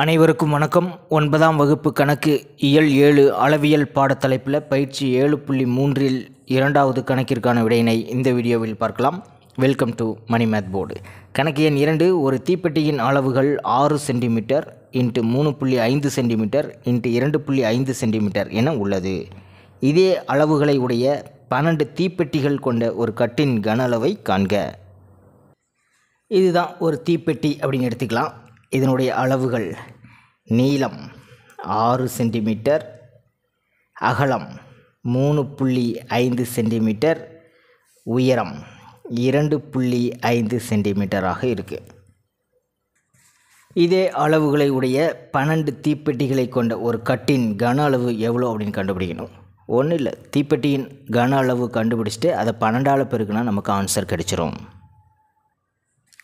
அனைவருக்கும் வணக்கம் ஒன்பதாம் வகுப்பு கணக்கு இயல் ஏழு அளவியல் பாடத்தலைப்பில் பயிற்சி ஏழு புள்ளி மூன்றில் இரண்டாவது கணக்கிற்கான விடையினை இந்த வீடியோவில் பார்க்கலாம் welcome to Mani math board கணக்கு எண் இரண்டு ஒரு தீப்பெட்டியின் அளவுகள் ஆறு சென்டிமீட்டர் இன்ட்டு மூணு புள்ளி ஐந்து சென்டிமீட்டர் இன்ட்டு இரண்டு புள்ளி ஐந்து சென்டிமீட்டர் என உள்ளது இதே அளவுகளை உடைய பன்னெண்டு தீப்பெட்டிகள் கொண்ட ஒரு கட்டின் கன அளவை காண்க இதுதான் ஒரு தீப்பெட்டி அப்படின்னு எடுத்துக்கலாம் இதனுடைய அளவுகள் நீளம் ஆறு சென்டிமீட்டர் அகலம் மூணு புள்ளி ஐந்து சென்டிமீட்டர் உயரம் இரண்டு புள்ளி ஐந்து சென்டிமீட்டராக இருக்குது இதே அளவுகளை உடைய பன்னெண்டு தீப்பெட்டிகளை கொண்ட ஒரு கட்டின் கன அளவு எவ்வளோ அப்படின்னு கண்டுபிடிக்கணும் ஒன்றும் இல்லை தீப்பெட்டியின் கன அளவு கண்டுபிடிச்சிட்டு அதை பன்னெண்டால் பெருக்குனா நமக்கு ஆன்சர் கிடைச்சிரும்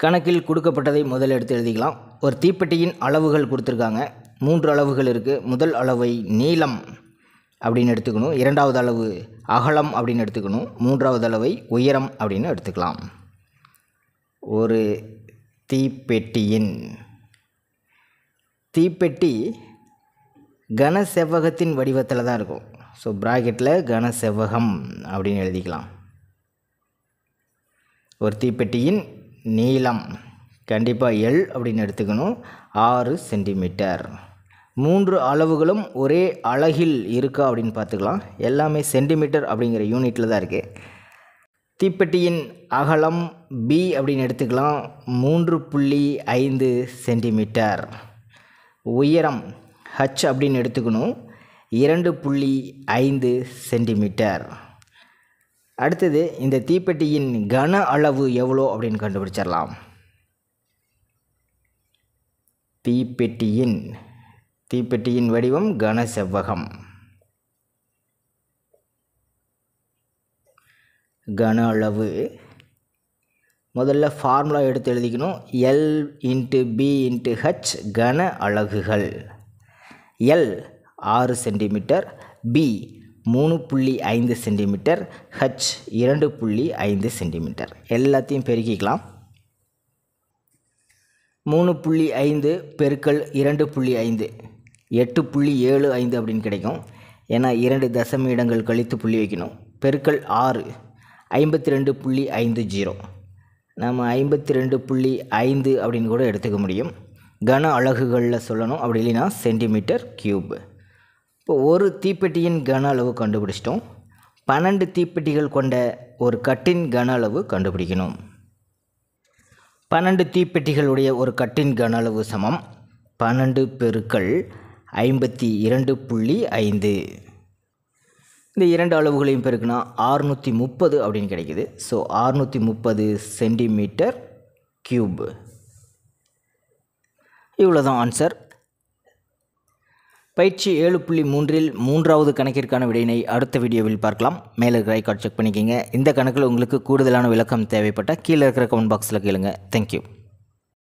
கணக்கில் கொடுக்கப்பட்டதை முதல் எடுத்து எழுதிக்கலாம் ஒரு தீப்பெட்டியின் அளவுகள் கொடுத்துருக்காங்க மூன்று அளவுகள் இருக்குது முதல் அளவை நீளம் அப்படின்னு எடுத்துக்கணும் இரண்டாவது அளவு அகலம் அப்படின்னு எடுத்துக்கணும் மூன்றாவது அளவை உயரம் அப்படின்னு எடுத்துக்கலாம் ஒரு தீப்பெட்டியின் தீப்பெட்டி கன செவ்வகத்தின் வடிவத்தில் தான் இருக்கும் ஸோ ப்ராக்கெட்டில் கன செவ்வகம் அப்படின்னு எழுதிக்கலாம் ஒரு தீப்பெட்டியின் நீளம் கண்டிப்பாக எல் அப்படின்னு எடுத்துக்கணும் ஆறு சென்டிமீட்டர் மூன்று அளவுகளும் ஒரே அழகில் இருக்கா அப்படின்னு பார்த்துக்கலாம் எல்லாமே சென்டிமீட்டர் அப்படிங்கிற யூனிட்டில் தான் இருக்குது தீப்பெட்டியின் அகலம் பி அப்படின்னு எடுத்துக்கலாம் மூன்று புள்ளி ஐந்து சென்டிமீட்டர் உயரம் ஹச் அப்படின்னு எடுத்துக்கணும் இரண்டு புள்ளி ஐந்து சென்டிமீட்டர் அடுத்தது இந்த தீப்பெட்டியின் கன அளவு எவ்வளோ அப்படின்னு கண்டுபிடிச்சிடலாம் தீப்பெட்டியின் தீப்பெட்டியின் வடிவம் கன செவ்வகம் கன அளவு முதல்ல ஃபார்முலா எடுத்து எழுதிக்கணும் L into B into H கன அலகுகள் எல் ஆறு சென்டிமீட்டர் பி மூணு புள்ளி ஐந்து சென்டிமீட்டர் ஹச் இரண்டு புள்ளி ஐந்து சென்டிமீட்டர் எல்லாத்தையும் பெருக்கிக்கலாம் மூணு புள்ளி ஐந்து பெருக்கல் இரண்டு புள்ளி ஐந்து எட்டு புள்ளி ஏழு ஐந்து அப்படின்னு கிடைக்கும் ஏன்னா இரண்டு தசம இடங்கள் கழித்து புள்ளி வைக்கணும் பெருக்கல் ஆறு ஐம்பத்தி ரெண்டு புள்ளி ஐந்து ஜீரோ நம்ம ஐம்பத்தி ரெண்டு புள்ளி ஐந்து அப்படின்னு கூட எடுத்துக்க முடியும் கன அலகுகளில் சொல்லணும் அப்படி இல்லைன்னா சென்டிமீட்டர் கியூப் இப்போ ஒரு தீப்பெட்டியின் கன அளவு கண்டுபிடிச்சிட்டோம் பன்னெண்டு தீப்பெட்டிகள் கொண்ட ஒரு கட்டின் கன அளவு கண்டுபிடிக்கணும் பன்னெண்டு தீப்பெட்டிகளுடைய ஒரு கட்டின் கன அளவு சமம் பன்னெண்டு பெருக்கள் ஐம்பத்தி இரண்டு புள்ளி ஐந்து இந்த இரண்டு அளவுகளையும் பெருக்கினா ஆறுநூற்றி முப்பது அப்படின்னு கிடைக்கிது ஸோ ஆறுநூற்றி முப்பது சென்டிமீட்டர் க்யூப் இவ்வளோதான் ஆன்சர் பயிற்சி ஏழு புள்ளி மூன்றில் மூன்றாவது கணக்கிற்கான விடையினை அடுத்த வீடியோவில் பார்க்கலாம் மேலே இருக்கிற ஐக்கார்ட் செக் பண்ணிக்கிங்க இந்த கணக்கில் உங்களுக்கு கூடுதலான விளக்கம் தேவைப்பட்ட கீழே இருக்கிற கமெண்ட் பாக்ஸில் கேளுங்க தேங்க்யூ